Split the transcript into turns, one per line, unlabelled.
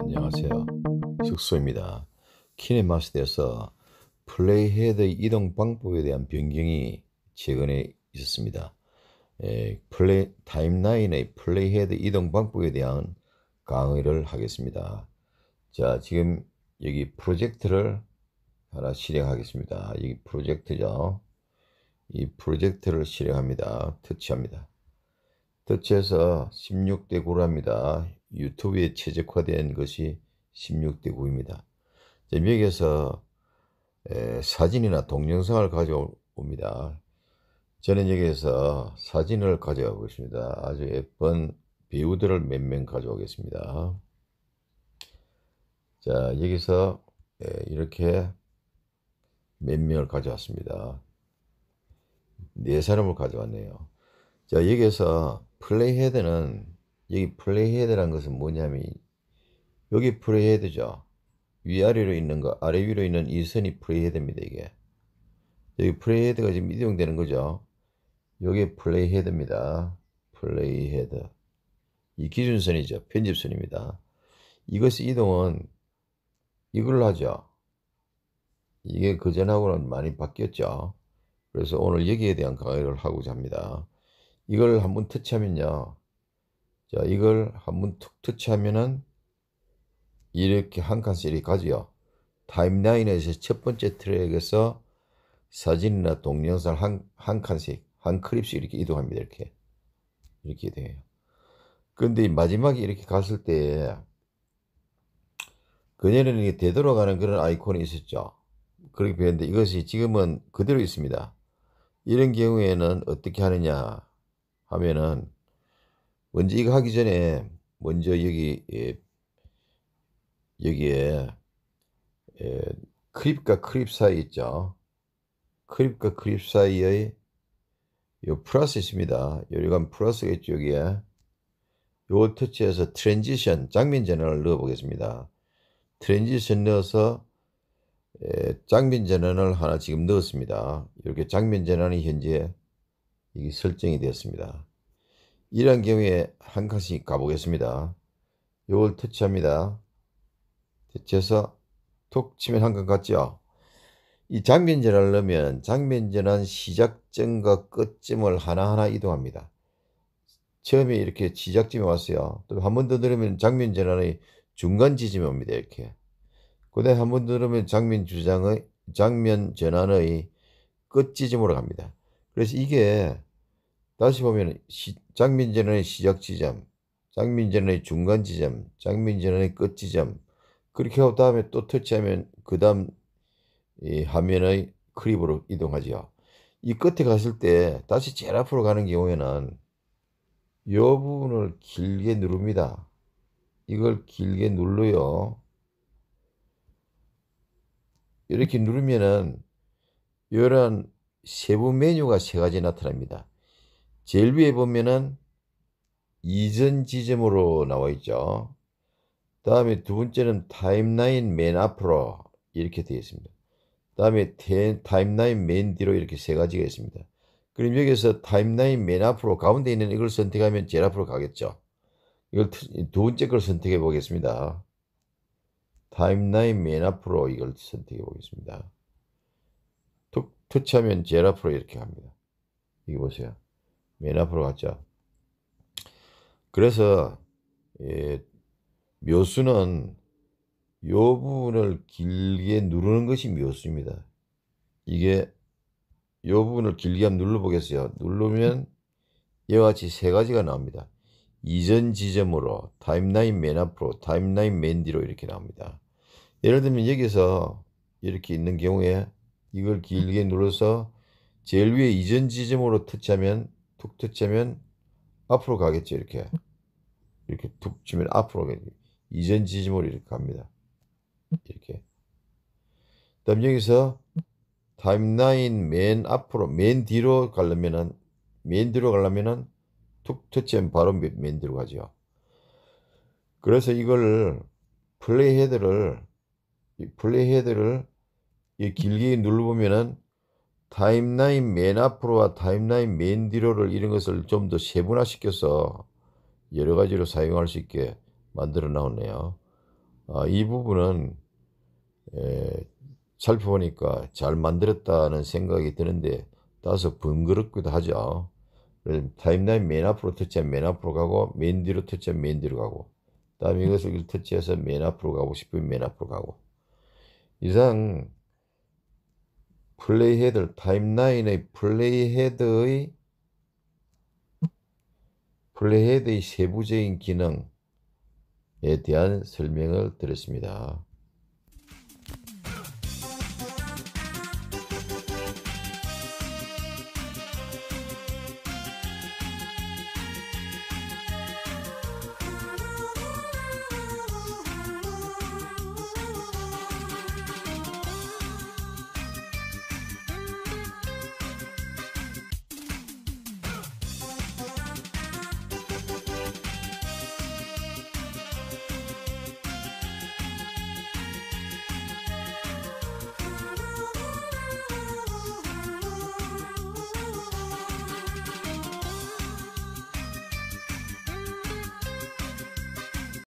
안녕하세요. 숙소입니다. 키네마스터에서 플레이헤드 이동 방법에 대한 변경이 최근에 있었습니다. 에, 예, 플레이, 타임라인의 플레이헤드 이동 방법에 대한 강의를 하겠습니다. 자, 지금 여기 프로젝트를 하나 실행하겠습니다. 여기 프로젝트죠. 이 프로젝트를 실행합니다. 터치합니다. 터치해서 16대 9랍니다. 유튜브에 최적화된 것이 16대 9입니다. 미국에서 에, 사진이나 동영상을 가져옵니다. 저는 여기에서 사진을 가져가 보겠습니다. 아주 예쁜 배우들을 몇 명 가져오겠습니다. 자 여기서 에, 이렇게 몇 명을 가져왔습니다. 네 사람을 가져왔네요. 자 여기에서 플레이헤드는 여기 플레이헤드란 것은 뭐냐면 여기 플레이헤드죠. 위아래로 있는 거 아래 위로 있는 이 선이 플레이헤드입니다. 이게 여기 플레이헤드가 지금 이동되는 거죠. 여기 플레이헤드입니다. 플레이헤드 이 기준선이죠. 편집선입니다. 이것의 이동은 이걸로 하죠. 이게 그전하고는 많이 바뀌었죠. 그래서 오늘 여기에 대한 강의를 하고자 합니다. 이걸 한번 터치하면요. 자, 이걸 한번 툭 터치하면은 이렇게 한 칸씩 이렇게 가지요. 타임라인에서 첫 번째 트랙에서 사진이나 동영상 한, 한 칸씩, 한 클립씩 이렇게 이동합니다. 이렇게. 이렇게 돼요. 근데 마지막에 이렇게 갔을 때 그녀는 이게 되돌아가는 그런 아이콘이 있었죠. 그렇게 배웠는데 이것이 지금은 그대로 있습니다. 이런 경우에는 어떻게 하느냐. 하면은 먼저 이거 하기 전에 먼저 여기 예, 여기에 예, 크립과 크립 사이 있죠. 크립과 크립 사이의 요 플러스 있습니다. 요리가플러스겠죠 여기에. 요걸 터치해서 트랜지션, 장면 전환을 넣어 보겠습니다. 트랜지션 넣어서 예, 장면 전환을 하나 지금 넣었습니다. 이렇게 장면 전환이 현재 이게 설정이 되었습니다. 이러한 경우에 한 가지 가보겠습니다. 요걸 터치합니다. 터치해서 톡 치면 한칸같죠이 장면 전환을 넣으면 장면 전환 시작점과 끝점을 하나하나 이동합니다. 처음에 이렇게 시작점에 왔어요. 또 한 번 더 누르면 장면 전환의 중간 지점이 옵니다. 이렇게. 그다에 음한번 더 누르면 장면 주장의 장면 전환의 끝 지점으로 갑니다. 그래서 이게 다시 보면 장민전의 시작 지점, 장민전의 중간 지점, 장민전의 끝 지점 그렇게 하고 다음에 또 터치하면 그 다음 화면의 클립으로 이동하죠이 끝에 갔을 때 다시 제일 앞으로 가는 경우에는 이 부분을 길게 누릅니다. 이걸 길게 눌러요. 이렇게 누르면은 이런 세부 메뉴가 세 가지 나타납니다. 제일 위에 보면은 이전 지점으로 나와 있죠. 다음에 두 번째는 타임라인 맨 앞으로 이렇게 되어 있습니다. 다음에 타임라인 맨 뒤로 이렇게 세 가지가 있습니다. 그럼 여기서 타임라인 맨 앞으로 가운데 있는 이걸 선택하면 제일 앞으로 가겠죠. 이걸 두 번째 걸 선택해 보겠습니다. 타임라인 맨 앞으로 이걸 선택해 보겠습니다. 툭 터치하면 제일 앞으로 이렇게 갑니다. 이거 보세요. 맨 앞으로 갔죠. 그래서 예, 묘수는 이 부분을 길게 누르는 것이 묘수입니다. 이게 이 부분을 길게 한번 눌러보겠어요. 누르면 이와 같이 세 가지가 나옵니다. 이전 지점으로 타임라인 맨 앞으로 타임라인 맨 뒤로 이렇게 나옵니다. 예를 들면 여기서 이렇게 있는 경우에 이걸 길게 눌러서 제일 위에 이전 지점으로 터치하면 툭툭 치면 앞으로 가겠지 이렇게 이렇게 툭 치면 앞으로 가겠지 이전 지지물로 이렇게 갑니다 이렇게 다음 여기서 타임라인 맨 앞으로 맨 뒤로 가려면은 맨 뒤로 가려면은 툭터치면 바로 맨 뒤로 가죠 그래서 이걸 플레이 헤드를 플레이 헤드를 이 길게 눌러보면은 타임라인 맨 앞으로와 타임라인 맨 뒤로를 이런 것을 좀 더 세분화시켜서 여러 가지로 사용할 수 있게 만들어 나왔네요. 아, 이 부분은 에, 살펴보니까 잘 만들었다는 생각이 드는데 따서 번거롭기도 하죠. 타임라인 맨 앞으로 터치하면 맨 앞으로 가고 맨 뒤로 터치하면 맨 뒤로 가고 다음 이것을 터치해서 맨 앞으로 가고 싶으면 맨 앞으로 가고 이상 플레이헤드 타임라인의 플레이헤드의 플레이헤드의 세부적인 기능에 대한 설명을 드렸습니다.